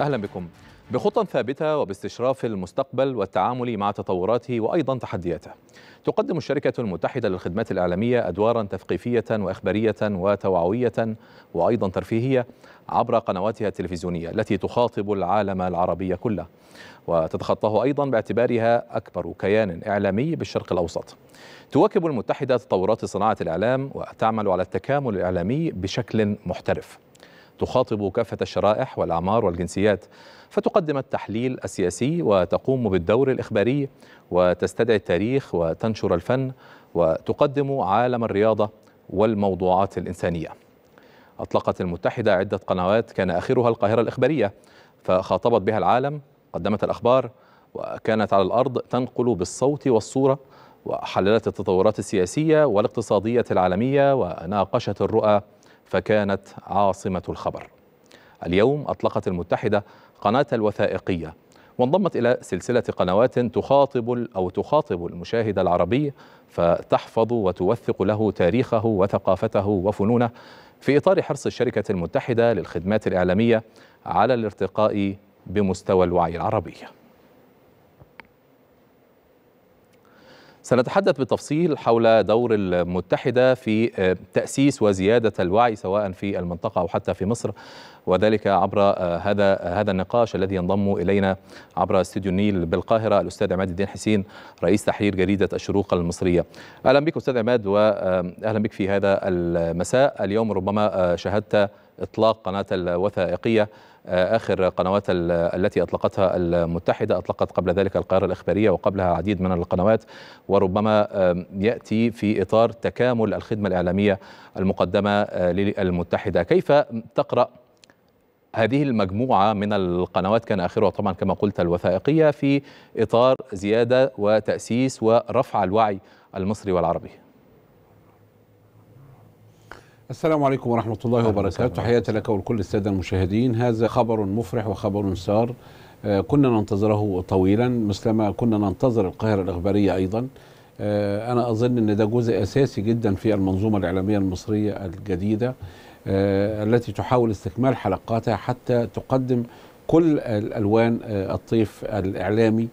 أهلا بكم بخطى ثابتة وباستشراف المستقبل والتعامل مع تطوراته وأيضا تحدياته تقدم الشركة المتحدة للخدمات الإعلامية أدوارا تثقيفية وإخبارية وتوعوية وأيضا ترفيهية عبر قنواتها التلفزيونية التي تخاطب العالم العربي كله وتتخطاه أيضا باعتبارها أكبر كيان إعلامي بالشرق الأوسط تواكب المتحدة تطورات صناعة الإعلام وتعمل على التكامل الإعلامي بشكل محترف تخاطب كافة الشرائح والأعمار والجنسيات فتقدم التحليل السياسي وتقوم بالدور الإخباري وتستدعي التاريخ وتنشر الفن وتقدم عالم الرياضة والموضوعات الإنسانية أطلقت المتحدة عدة قنوات كان آخرها القاهرة الإخبارية فخاطبت بها العالم قدمت الأخبار وكانت على الأرض تنقل بالصوت والصورة وحللت التطورات السياسية والاقتصادية العالمية وناقشت الرؤى فكانت عاصمة الخبر اليوم أطلقت المتحدة قناة الوثائقية وانضمت إلى سلسلة قنوات تخاطب أو تخاطب المشاهد العربي فتحفظ وتوثق له تاريخه وثقافته وفنونه في إطار حرص الشركة المتحدة للخدمات الإعلامية على الارتقاء بمستوى الوعي العربي سنتحدث بالتفصيل حول دور المتحدة في آه، تأسيس وزيادة الوعي سواء في المنطقة أو حتى في مصر وذلك عبر آه، هذا آه، هذا النقاش الذي ينضم إلينا عبر استوديو النيل بالقاهرة الأستاذ عماد الدين حسين رئيس تحرير جريدة الشروق المصرية أهلا بك أستاذ عماد وأهلا بك في هذا المساء اليوم ربما شاهدت إطلاق قناة الوثائقية آخر قنوات التي أطلقتها المتحدة أطلقت قبل ذلك القاهرة الإخبارية وقبلها عديد من القنوات وربما يأتي في إطار تكامل الخدمة الإعلامية المقدمة آه، للمتحدة كيف تقرأ هذه المجموعة من القنوات كان آخرها طبعا كما قلت الوثائقية في إطار زيادة وتأسيس ورفع الوعي المصري والعربي السلام عليكم ورحمة الله وبركاته تحياتي لك ولكل السادة المشاهدين هذا خبر مفرح وخبر سار آه، كنا ننتظره طويلا مثلما كنا ننتظر القاهرة الإخبارية أيضا آه، أنا أظن أن ده جزء أساسي جدا في المنظومة الإعلامية المصرية الجديدة آه، التي تحاول استكمال حلقاتها حتى تقدم كل الألوان الطيف الإعلامي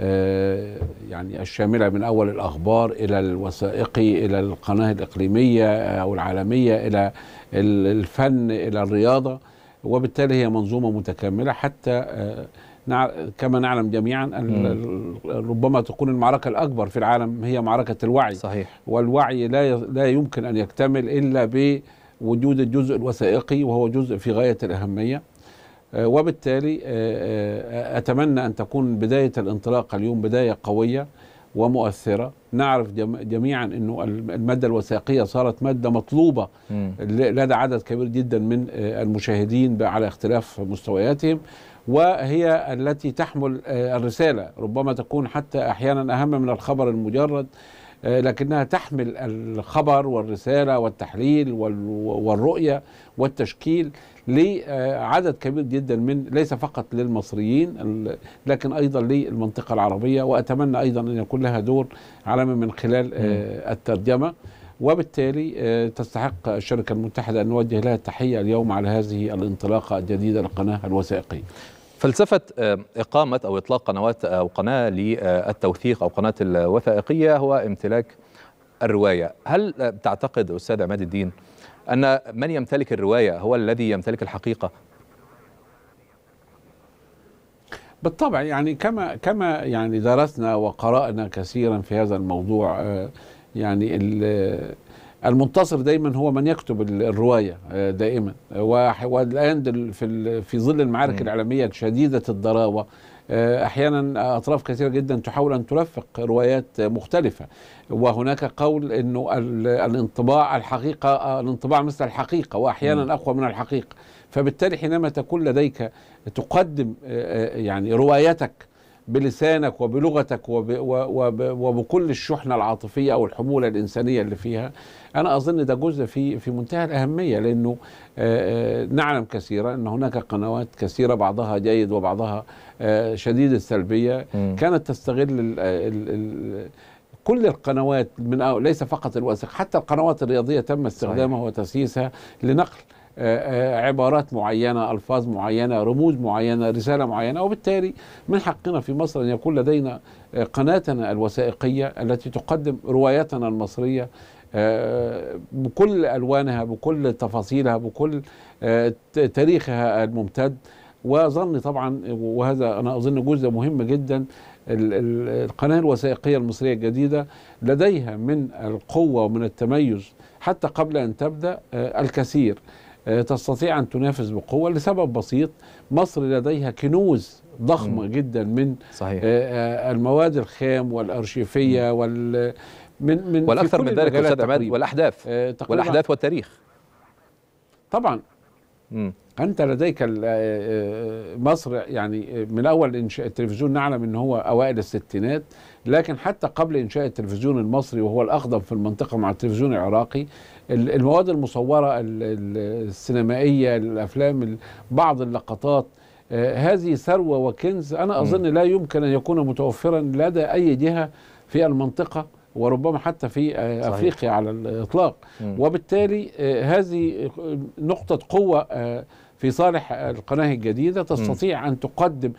آه، يعني الشاملة من أول الأخبار إلى الوثائقي إلى القناة الإقليمية آه، أو العالمية إلى الفن إلى الرياضة وبالتالي هي منظومة متكاملة حتى آه، كما نعلم جميعا أن ربما تكون المعركة الأكبر في العالم هي معركة الوعي صحيح والوعي لا لا يمكن أن يكتمل إلا بوجود الجزء الوثائقي وهو جزء في غاية الأهمية آه، وبالتالي آه، آه، أتمنى أن تكون بداية الانطلاقة اليوم بداية قوية ومؤثرة نعرف جميعا أنه المادة الوثائقية صارت مادة مطلوبة لدى عدد كبير جدا من المشاهدين على اختلاف مستوياتهم وهي التي تحمل الرسالة ربما تكون حتى أحيانا أهم من الخبر المجرد آه، لكنها تحمل الخبر والرسالة والتحليل والرؤية والتشكيل لعدد كبير جدا من ليس فقط للمصريين لكن أيضا للمنطقة العربية وأتمنى أيضا أن يكون لها دور على من خلال آه، الترجمة وبالتالي آه، تستحق الشركة المتحدة أن نوجه لها التحية اليوم على هذه الانطلاقة الجديدة للقناة الوثائقية فلسفة آه، إقامة أو إطلاق قنوات آه، أو قناة للتوثيق أو قناة الوثائقية هو امتلاك الرواية هل آه، تعتقد أستاذ عماد الدين أن من يمتلك الرواية هو الذي يمتلك الحقيقة بالطبع يعني كما كما يعني درسنا وقرأنا كثيرا في هذا الموضوع يعني المنتصر دايما هو من يكتب الروايه آه، دائما آه، والان في في ظل المعارك العالميه شديده الضراوه آه، احيانا اطراف كثيره جدا تحاول ان ترفق روايات مختلفه وهناك قول انه الانطباع الحقيقه الانطباع مثل الحقيقه واحيانا اقوى من الحقيقه فبالتالي حينما تكون لديك تقدم يعني روايتك بلسانك وبلغتك وب وب وبكل الشحنة العاطفية أو الحمولة الإنسانية اللي فيها أنا أظن ده جزء في في منتهى الأهمية لأنه آه، آه، نعلم كثيرا أن هناك قنوات كثيرة بعضها جيد وبعضها آه، شديد السلبية كانت تستغل ال ال ال كل القنوات من ليس فقط الوثائق حتى القنوات الرياضية تم استخدامها وتسييسها لنقل آه، آه، عبارات معينة ألفاظ معينة رموز معينة رسالة معينة وبالتالي من حقنا في مصر أن يكون لدينا آه، قناتنا الوثائقية التي تقدم روايتنا المصرية بكل ألوانها بكل تفاصيلها بكل تاريخها الممتد وظني طبعا وهذا أنا أظن جزء مهم جدا القناة الوثائقية المصرية الجديدة لديها من القوة ومن التميز حتى قبل أن تبدأ الكثير آه، تستطيع أن تنافس بقوة لسبب بسيط مصر لديها كنوز ضخمة م. جدا من صحيح. آه، آه، المواد الخام والأرشيفية م. وال من من والأكثر من ذلك استاذ عماد والأحداث والأحداث والتاريخ طبعا م. انت لديك آه، آه، مصر يعني آه، من اول انشاء التلفزيون نعلم ان هو اوائل الستينات لكن حتى قبل انشاء التلفزيون المصري وهو الاقدم في المنطقه مع التلفزيون العراقي المواد المصوره السينمائيه الافلام بعض اللقطات هذه ثروه وكنز انا اظن لا يمكن ان يكون متوفرا لدى اي جهه في المنطقه وربما حتى في آه، افريقيا على الاطلاق مم. وبالتالي آه، هذه نقطه قوه آه، في صالح القناه الجديده تستطيع مم. ان تقدم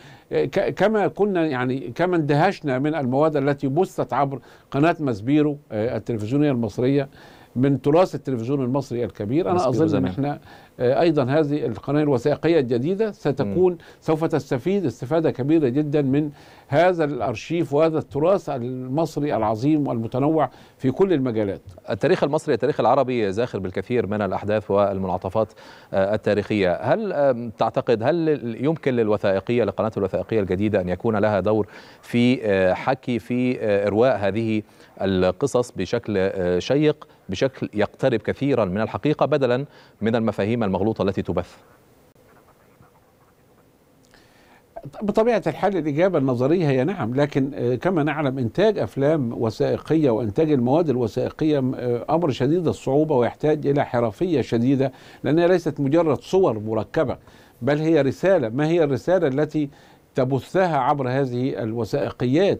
كما كنا يعني كما اندهشنا من المواد التي بثت عبر قناه مسبيرو التلفزيونيه المصريه من تراث التلفزيون المصري الكبير انا اظن ان احنا آه، ايضا هذه القناه الوثائقيه الجديده ستكون سوف تستفيد استفاده كبيره جدا من هذا الارشيف وهذا التراث المصري العظيم والمتنوع في كل المجالات. التاريخ المصري التاريخ العربي زاخر بالكثير من الاحداث والمنعطفات التاريخيه، هل تعتقد هل يمكن للوثائقيه لقناه الوثائقيه الجديده ان يكون لها دور في آه، حكي في آه، ارواء هذه القصص بشكل شيق بشكل يقترب كثيرا من الحقيقه بدلا من المفاهيم الجريمة المغلوطة التي تبث؟ بطبيعة الحال الإجابة النظرية هي نعم لكن آه، كما نعلم إنتاج أفلام وثائقية وإنتاج المواد الوثائقية آه، أمر شديد الصعوبة ويحتاج إلى حرفية شديدة لأنها ليست مجرد صور مركبة بل هي رسالة ما هي الرسالة التي تبثها عبر هذه الوثائقيات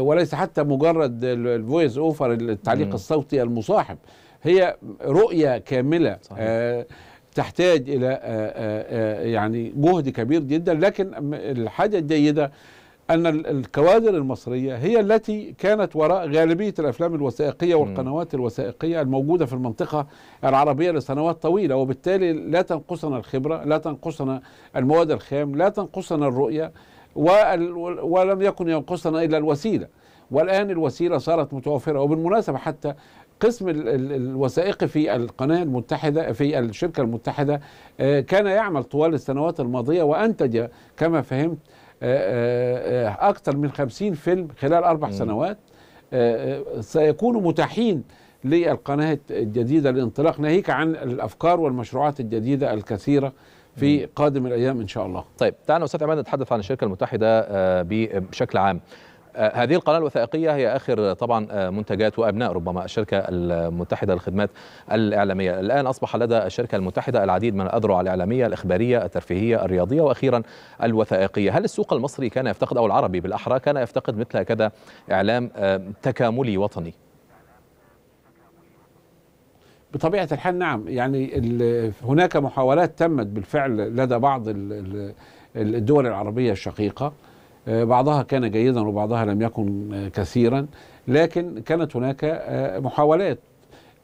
وليس حتى مجرد الفويس اوفر التعليق الصوتي المصاحب هي رؤية كاملة آه، تحتاج إلى آه، آه، يعني جهد كبير جدا لكن الحاجة الجيدة أن الكوادر المصرية هي التي كانت وراء غالبية الأفلام الوثائقية والقنوات الوثائقية الموجودة في المنطقة العربية لسنوات طويلة وبالتالي لا تنقصنا الخبرة لا تنقصنا المواد الخام لا تنقصنا الرؤية ولم يكن ينقصنا إلا الوسيلة والآن الوسيلة صارت متوفرة وبالمناسبة حتى القسم الوثائقي في القناة المتحدة في الشركة المتحدة آه، كان يعمل طوال السنوات الماضية وأنتج كما فهمت آه، آه، أكثر من خمسين فيلم خلال أربع سنوات سيكونوا متاحين للقناة الجديدة للانطلاق ناهيك عن الأفكار والمشروعات الجديدة الكثيرة في قادم الأيام إن شاء الله طيب تعالى أستاذ عماد نتحدث عن الشركة المتحدة بشكل عام آه، هذه القناة الوثائقية هي آخر آه، طبعا آه، منتجات وأبناء ربما الشركة المتحدة للخدمات الإعلامية الآن أصبح لدى الشركة المتحدة العديد من الأذرع الإعلامية الإخبارية الترفيهية الرياضية وأخيرا الوثائقية هل السوق المصري كان يفتقد أو العربي بالأحرى كان يفتقد مثل هكذا إعلام تكاملي وطني بطبيعة الحال نعم يعني هناك محاولات تمت بالفعل لدى بعض الدول العربية الشقيقة آه، بعضها كان جيدا وبعضها لم يكن آه، كثيرا لكن كانت هناك آه، محاولات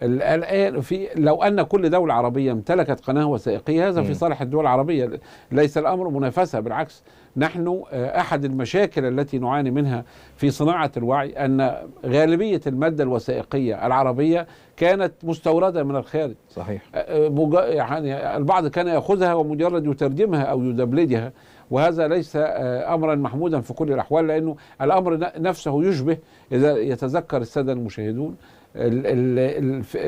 الان في لو ان كل دوله عربيه امتلكت قناه وثائقيه هذا في صالح الدول العربيه ليس الامر منافسه بالعكس نحن احد المشاكل التي نعاني منها في صناعه الوعي ان غالبيه الماده الوثائقيه العربيه كانت مستورده من الخارج صحيح يعني البعض كان ياخذها ومجرد يترجمها او يدبلجها وهذا ليس آه، امرا محمودا في كل الاحوال لانه الامر نفسه يشبه اذا يتذكر الساده المشاهدون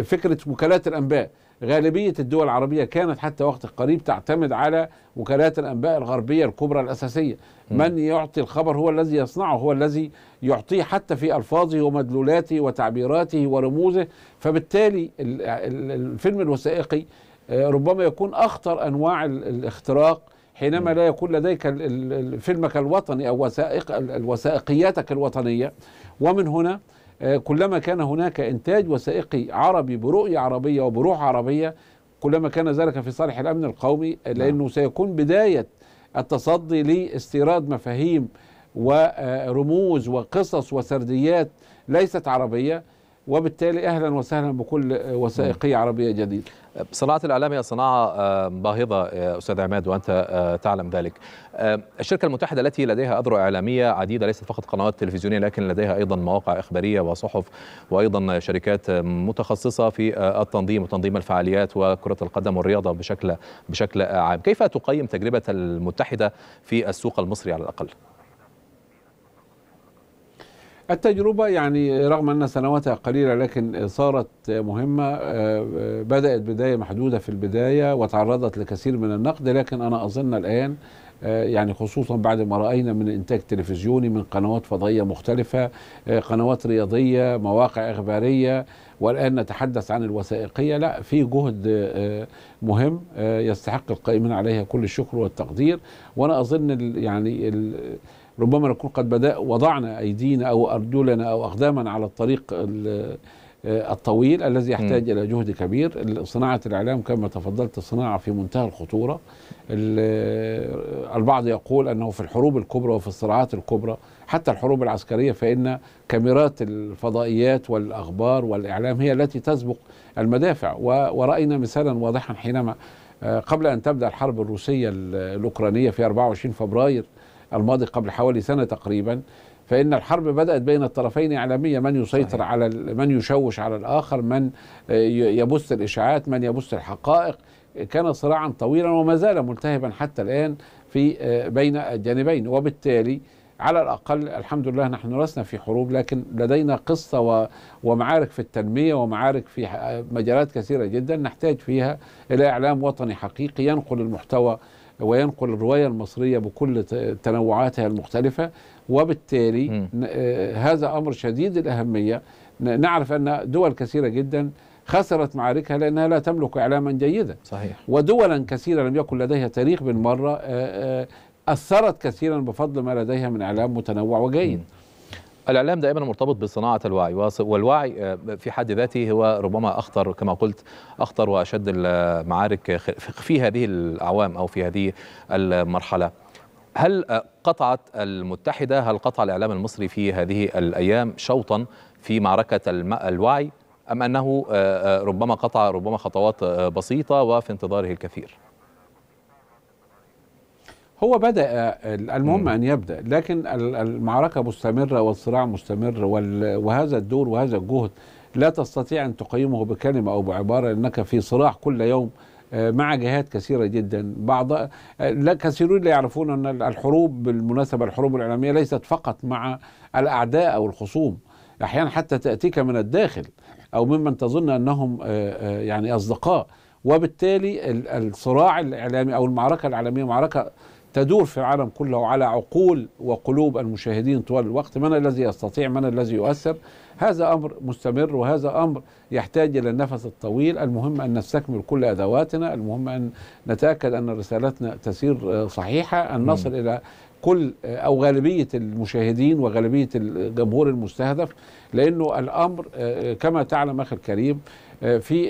فكره وكالات الانباء غالبية الدول العربية كانت حتى وقت قريب تعتمد على وكالات الأنباء الغربية الكبرى الأساسية من يعطي الخبر هو الذي يصنعه هو الذي يعطيه حتى في ألفاظه ومدلولاته وتعبيراته ورموزه فبالتالي الفيلم الوثائقي آه، ربما يكون أخطر أنواع الاختراق حينما لا يكون لديك فيلمك الوطني أو وثائق وثائقياتك الوطنية ومن هنا آه، كلما كان هناك إنتاج وثائقي عربي برؤية عربية وبروح عربية كلما كان ذلك في صالح الأمن القومي نعم. لأنه سيكون بداية التصدي لاستيراد مفاهيم ورموز آه، وقصص وسرديات ليست عربية وبالتالي أهلا وسهلا بكل آه، وثائقية نعم. عربية جديدة صناعة الإعلام هي صناعة آه، باهظة آه، أستاذ عماد وأنت آه، تعلم ذلك الشركة المتحدة التي لديها أذرع إعلامية عديدة ليست فقط قنوات تلفزيونية لكن لديها أيضا مواقع إخبارية وصحف وأيضا شركات متخصصة في التنظيم وتنظيم الفعاليات وكرة القدم والرياضة بشكل بشكل عام كيف تقيم تجربة المتحدة في السوق المصري على الأقل؟ التجربة يعني رغم أن سنواتها قليلة لكن صارت مهمة آه، آه، بدأت بداية محدودة في البداية وتعرضت لكثير من النقد لكن أنا أظن الآن آه، يعني خصوصا بعد ما رأينا من إنتاج تلفزيوني من قنوات فضائية مختلفة قنوات رياضية مواقع إخبارية والآن نتحدث عن الوثائقية لا في جهد مهم يستحق القائمين عليها كل الشكر والتقدير وأنا أظن يعني ربما نكون قد بدأ وضعنا أيدينا أو أرجلنا أو أقدامنا على الطريق آه، الطويل الذي يحتاج م. إلى جهد كبير صناعة الإعلام كما تفضلت صناعة في منتهى الخطورة آه، البعض يقول أنه في الحروب الكبرى وفي الصراعات الكبرى حتى الحروب العسكرية فإن كاميرات الفضائيات والأخبار والإعلام هي التي تسبق المدافع ورأينا مثالا واضحا حينما آه، قبل أن تبدأ الحرب الروسية الأوكرانية في 24 فبراير الماضي قبل حوالي سنة تقريبا فإن الحرب بدأت بين الطرفين إعلامية من يسيطر صحيح. على من يشوش على الآخر من آه، يبث الإشاعات من يبث الحقائق كان صراعا طويلا وما زال ملتهبا حتى الآن في آه، بين الجانبين وبالتالي على الأقل الحمد لله نحن لسنا في حروب لكن لدينا قصة ومعارك في التنمية ومعارك في مجالات كثيرة جدا نحتاج فيها إلى إعلام وطني حقيقي ينقل المحتوى وينقل الرواية المصرية بكل تنوعاتها المختلفة وبالتالي آه، هذا أمر شديد الأهمية نعرف أن دول كثيرة جدا خسرت معاركها لأنها لا تملك إعلاما جيدا صحيح. ودولا كثيرة لم يكن لديها تاريخ بالمرة آه، آه، أثرت كثيرا بفضل ما لديها من إعلام متنوع وجيد م. الإعلام دائما مرتبط بصناعة الوعي والوعي آه، في حد ذاته هو ربما أخطر كما قلت أخطر وأشد المعارك في هذه الأعوام أو في هذه المرحلة هل آه، قطعت المتحدة هل قطع الإعلام المصري في هذه الأيام شوطا في معركة الوعي أم أنه آه، ربما قطع ربما خطوات بسيطة وفي انتظاره الكثير؟ هو بدأ آه، المهم أن يبدأ لكن المعركة مستمرة والصراع مستمر وهذا الدور وهذا الجهد لا تستطيع أن تقيمه بكلمة أو بعبارة أنك في صراع كل يوم آه، مع جهات كثيرة جدا بعض آه، لا كثيرون لا يعرفون أن الحروب بالمناسبة الحروب الإعلامية ليست فقط مع الأعداء أو الخصوم أحيانا حتى تأتيك من الداخل أو ممن تظن أنهم يعني أصدقاء وبالتالي الصراع الإعلامي أو المعركة العالميه معركة تدور في العالم كله على عقول وقلوب المشاهدين طوال الوقت من الذي يستطيع من الذي يؤثر هذا أمر مستمر وهذا أمر يحتاج إلى النفس الطويل المهم أن نستكمل كل أدواتنا المهم أن نتأكد أن رسالتنا تسير آه، صحيحة أن نصل إلى كل آه، او غالبيه المشاهدين وغالبيه الجمهور المستهدف لانه الامر آه، آه، كما تعلم اخي الكريم في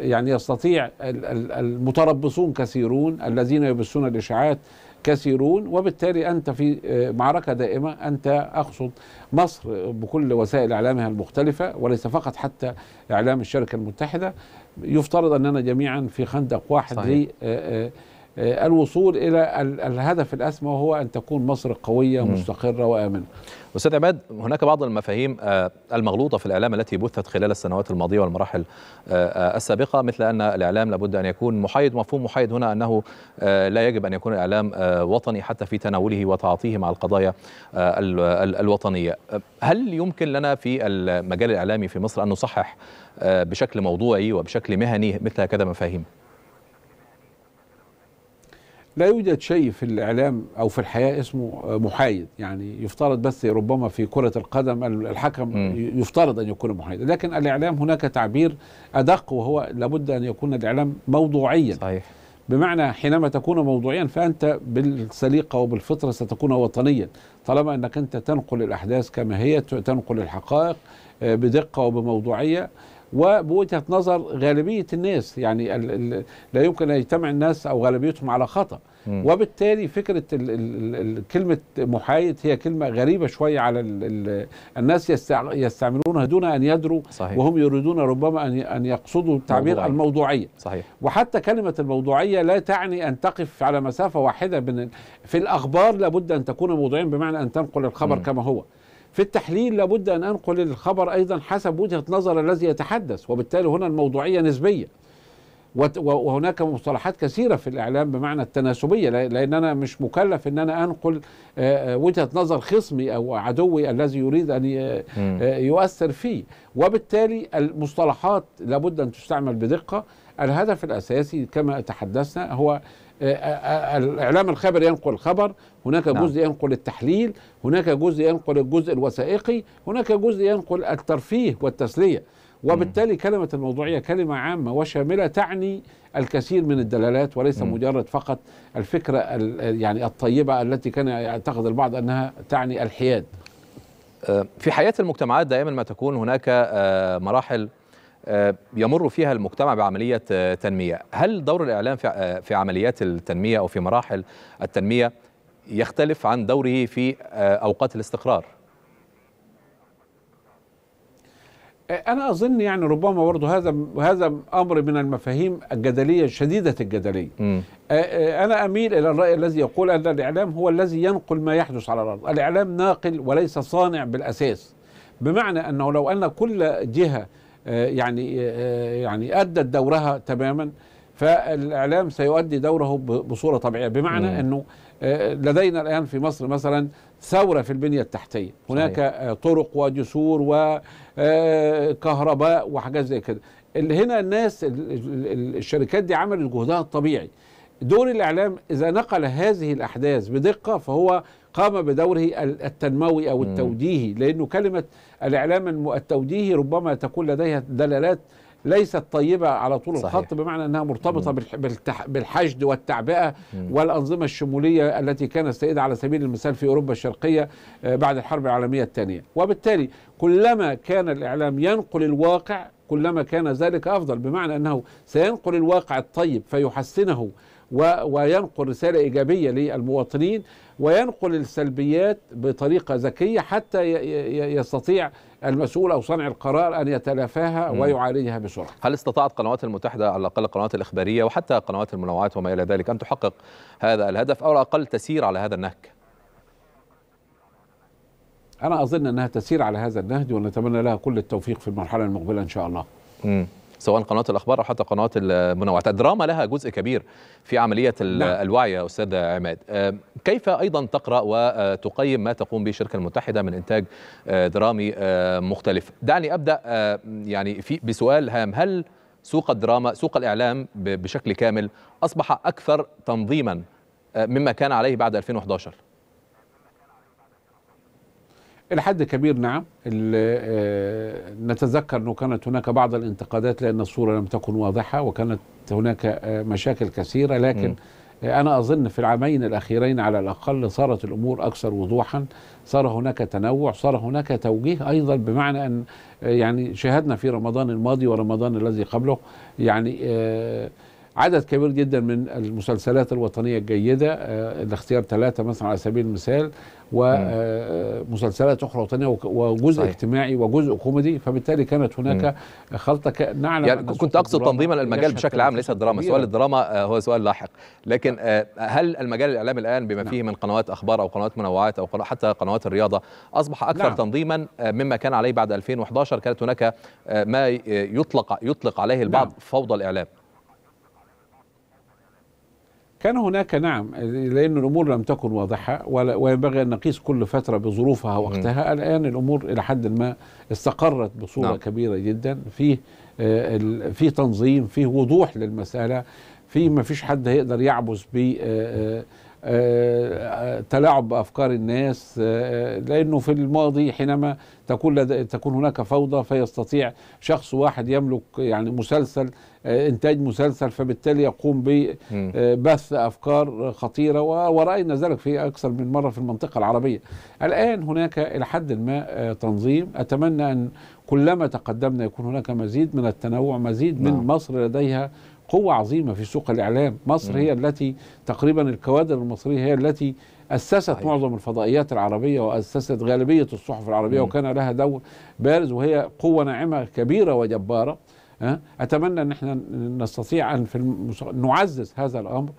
يعني يستطيع المتربصون كثيرون الذين يبثون الاشاعات كثيرون وبالتالي انت في معركه دائمه انت اقصد مصر بكل وسائل اعلامها المختلفه وليس فقط حتى اعلام الشركه المتحده يفترض اننا جميعا في خندق واحد صحيح. آه، الوصول الى الهدف الاسمى وهو ان تكون مصر قويه مستقره وامنه. استاذ عماد هناك بعض المفاهيم آه، المغلوطه في الاعلام التي بثت خلال السنوات الماضيه والمراحل آه، السابقه مثل ان الاعلام لابد ان يكون محايد مفهوم محايد هنا انه لا يجب ان يكون الاعلام وطني حتى في تناوله وتعاطيه مع القضايا الوطنيه. هل يمكن لنا في المجال الاعلامي في مصر ان نصحح بشكل موضوعي وبشكل مهني مثل هكذا مفاهيم؟ لا يوجد شيء في الإعلام أو في الحياة اسمه محايد يعني يفترض بس ربما في كرة القدم الحكم م. يفترض أن يكون محايد لكن الإعلام هناك تعبير أدق وهو لابد أن يكون الإعلام موضوعيا صحيح بمعنى حينما تكون موضوعيا فأنت بالسليقة وبالفطرة ستكون وطنيا طالما أنك أنت تنقل الأحداث كما هي تنقل الحقائق آه، بدقة وبموضوعية وبوجهه نظر غالبيه الناس يعني لا يمكن ان يجتمع الناس او غالبيتهم على خطا وبالتالي فكره كلمه محايد هي كلمه غريبه شويه على الناس يستعملونها دون ان يدروا صحيح. وهم يريدون ربما ان ان يقصدوا تعبير موضوعية. الموضوعيه صحيح. وحتى كلمه الموضوعيه لا تعني ان تقف على مسافه واحده من في الاخبار لابد ان تكون موضوعيا بمعنى ان تنقل الخبر م. كما هو في التحليل لابد أن أنقل الخبر أيضا حسب وجهة نظر الذي يتحدث وبالتالي هنا الموضوعية نسبية وهناك مصطلحات كثيرة في الإعلام بمعنى التناسبية لأن أنا مش مكلف أن أنا أنقل آه، آه، وجهة نظر خصمي أو عدوي الذي يريد أن آه، يؤثر فيه وبالتالي المصطلحات لابد أن تستعمل بدقة الهدف الأساسي كما تحدثنا هو آه، آه، الإعلام الخبر ينقل الخبر هناك نعم. جزء ينقل التحليل هناك جزء ينقل الجزء الوثائقي هناك جزء ينقل الترفيه والتسلية وبالتالي كلمة الموضوعية كلمة عامة وشاملة تعني الكثير من الدلالات وليس م. مجرد فقط الفكرة يعني الطيبة التي كان يعتقد البعض أنها تعني الحياد آه، في حياة المجتمعات دائما ما تكون هناك مراحل آه، يمر فيها المجتمع بعملية آه، تنمية هل دور الإعلام آه، في عمليات التنمية أو في مراحل التنمية يختلف عن دوره في أوقات الاستقرار؟ انا اظن يعني ربما برضه هذا هذا امر من المفاهيم الجدليه شديده الجدليه م. انا اميل الى الراي الذي يقول ان الاعلام هو الذي ينقل ما يحدث على الارض الاعلام ناقل وليس صانع بالاساس بمعنى انه لو ان كل جهه آه، يعني آه، آه، يعني أدت دورها تماما فالإعلام سيؤدي دوره بصورة طبيعية بمعنى مم. أنه لدينا الآن في مصر مثلا ثورة في البنية التحتية هناك صحيح. طرق وجسور وكهرباء وحاجات زي كده اللي هنا الناس الشركات دي عملت جهدها الطبيعي دور الإعلام إذا نقل هذه الأحداث بدقة فهو قام بدوره التنموي أو التوجيهي لأنه كلمة الإعلام التوجيهي ربما تكون لديها دلالات ليست طيبة على طول صحيح. الخط بمعنى أنها مرتبطة بالحشد والتعبئة والأنظمة الشمولية التي كانت سائدة على سبيل المثال في أوروبا الشرقية آه، بعد الحرب العالمية الثانية وبالتالي كلما كان الإعلام ينقل الواقع كلما كان ذلك أفضل بمعنى أنه سينقل الواقع الطيب فيحسنه وينقل رسالة إيجابية للمواطنين وينقل السلبيات بطريقة ذكية حتى يستطيع المسؤول أو صانع القرار أن يتلافاها ويعالجها بسرعة هل استطاعت قنوات المتحدة على الأقل القنوات الإخبارية وحتى قنوات المنوعات وما إلى ذلك أن تحقق هذا الهدف أو على الأقل تسير على هذا النهج؟ أنا أظن أنها تسير على هذا النهج ونتمنى لها كل التوفيق في المرحلة المقبلة إن شاء الله. م. سواء قنوات الاخبار او حتى قنوات المنوعات الدراما لها جزء كبير في عمليه نعم. الوعي يا استاذ عماد كيف ايضا تقرا وتقيم ما تقوم به الشركه المتحده من انتاج درامي مختلف دعني ابدا يعني في بسؤال هام هل سوق الدراما سوق الاعلام بشكل كامل اصبح اكثر تنظيما مما كان عليه بعد 2011 إلى حد كبير نعم آه، نتذكر أنه كانت هناك بعض الانتقادات لأن الصورة لم تكن واضحة وكانت هناك آه، مشاكل كثيرة لكن م. آه، أنا أظن في العامين الأخيرين على الأقل صارت الأمور أكثر وضوحا صار هناك تنوع صار هناك توجيه أيضا بمعنى أن يعني شاهدنا في رمضان الماضي ورمضان الذي قبله يعني آه عدد كبير جدا من المسلسلات الوطنيه الجيده آه، الاختيار ثلاثه مثلا على سبيل المثال ومسلسلات آه، آه، اخرى وطنيه وجزء صحيح. اجتماعي وجزء كوميدي فبالتالي كانت هناك خلطه ك... نعلم يعني كنت اقصد تنظيما المجال بشكل عام ليس الدراما سؤال الدراما هو سؤال لاحق لكن هل المجال الاعلامي الان بما نعم. فيه من قنوات اخبار او قنوات منوعات او حتى قنوات الرياضه اصبح اكثر نعم. تنظيما مما كان عليه بعد 2011 كانت هناك ما يطلق يطلق عليه البعض نعم. فوضى الاعلام كان هناك نعم لأن الأمور لم تكن واضحة وينبغي أن نقيس كل فترة بظروفها وقتها الآن الأمور إلى حد ما استقرت بصورة نعم. كبيرة جدا فيه آه، في تنظيم فيه وضوح للمسألة في ما فيش حد هيقدر يعبث ب آه، آه، آه، آه، تلاعب بافكار الناس آه، لانه في الماضي حينما تكون تكون هناك فوضى فيستطيع شخص واحد يملك يعني مسلسل انتاج مسلسل فبالتالي يقوم ببث افكار خطيره وراينا ذلك في اكثر من مره في المنطقه العربيه. الان هناك الى حد ما تنظيم اتمنى ان كلما تقدمنا يكون هناك مزيد من التنوع مزيد من نعم. مصر لديها قوة عظيمة في سوق الإعلام مصر هي التي تقريبا الكوادر المصرية هي التي أسست أيوة. معظم الفضائيات العربية وأسست غالبية الصحف العربية مم. وكان لها دور بارز وهي قوة ناعمة كبيرة وجبارة أتمنى أن احنا نستطيع أن في المس... نعزز هذا الأمر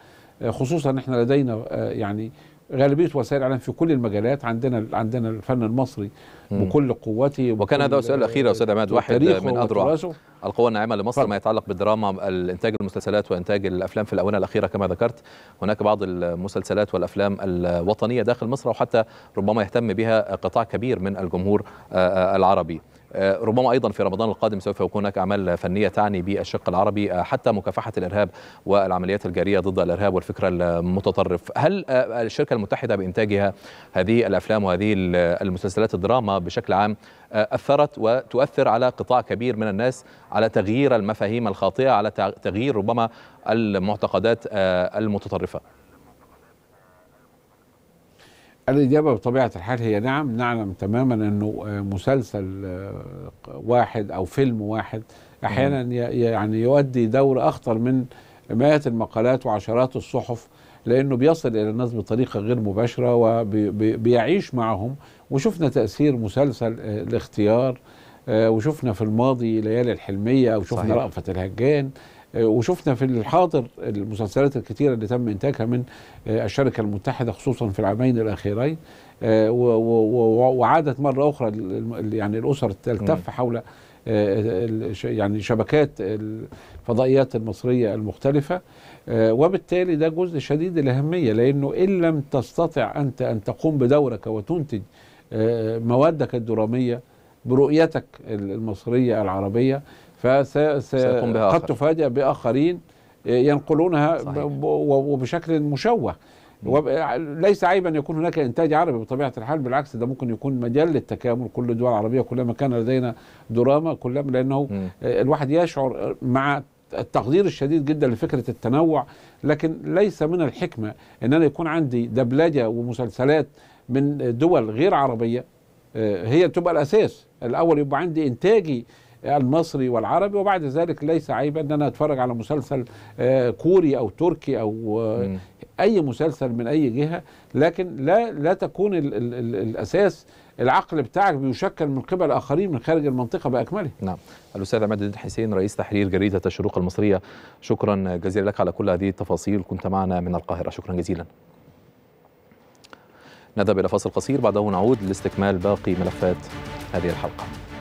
خصوصا أن احنا لدينا آه، يعني غالبيه وسائل الاعلام في كل المجالات عندنا عندنا الفن المصري بكل قوته وكان هذا السؤال الاخير يا استاذ عماد واحد من اذرع القوى الناعمه لمصر ما يتعلق بالدراما الانتاج المسلسلات وانتاج الافلام في الاونه الاخيره كما ذكرت هناك بعض المسلسلات والافلام الوطنيه داخل مصر وحتى ربما يهتم بها قطاع كبير من الجمهور آه، آه، العربي آه، ربما ايضا في رمضان القادم سوف يكون هناك اعمال فنيه تعني بالشق العربي آه، حتى مكافحه الارهاب والعمليات الجاريه ضد الارهاب والفكر المتطرف هل آه، الشركه المتحده بانتاجها هذه الافلام وهذه المسلسلات الدراما بشكل عام اثرت وتؤثر على قطاع كبير من الناس على تغيير المفاهيم الخاطئه على تغيير ربما المعتقدات المتطرفه الإجابة بطبيعة الحال هي نعم نعلم تماما أنه آه، مسلسل آه، واحد أو فيلم واحد أحيانا يعني يؤدي دور أخطر من مئات المقالات وعشرات الصحف لأنه بيصل إلى الناس بطريقة غير مباشرة وبيعيش معهم وشفنا تأثير مسلسل آه، الاختيار وشفنا في الماضي ليالي الحلمية وشفنا صحيح. رأفت الهجان آه، وشفنا في الحاضر المسلسلات الكثيره اللي تم انتاجها من آه، الشركه المتحده خصوصا في العامين الاخيرين آه، وعادت مره اخرى يعني الاسر تلتف حول يعني شبكات الفضائيات المصريه المختلفه وبالتالي ده جزء شديد الاهميه لانه ان لم تستطع انت ان تقوم بدورك وتنتج موادك الدراميه برؤيتك المصريه العربيه فقد تفاجئ بآخرين آه، ينقلونها صحيح. وبشكل مشوه ليس عيبا ان يكون هناك انتاج عربي بطبيعه الحال بالعكس ده ممكن يكون مجال للتكامل كل الدول العربيه كلما كان لدينا دراما كلما لانه م. آه، الواحد يشعر مع التقدير الشديد جدا لفكره التنوع لكن ليس من الحكمه ان انا يكون عندي دبلجه ومسلسلات من دول غير عربيه آه، هي تبقى الاساس الاول يبقى عندي انتاجي المصري والعربي وبعد ذلك ليس عيبا ان انا اتفرج على مسلسل آه، كوري او تركي او آه، اي مسلسل من اي جهه لكن لا لا تكون الـ الـ الـ الاساس العقل بتاعك بيشكل من قبل اخرين من خارج المنطقه باكمله. نعم. الاستاذ عماد الدين حسين رئيس تحرير جريده الشروق المصريه شكرا جزيلا لك على كل هذه التفاصيل كنت معنا من القاهره شكرا جزيلا. نذهب الى فاصل قصير بعده نعود لاستكمال باقي ملفات هذه الحلقه.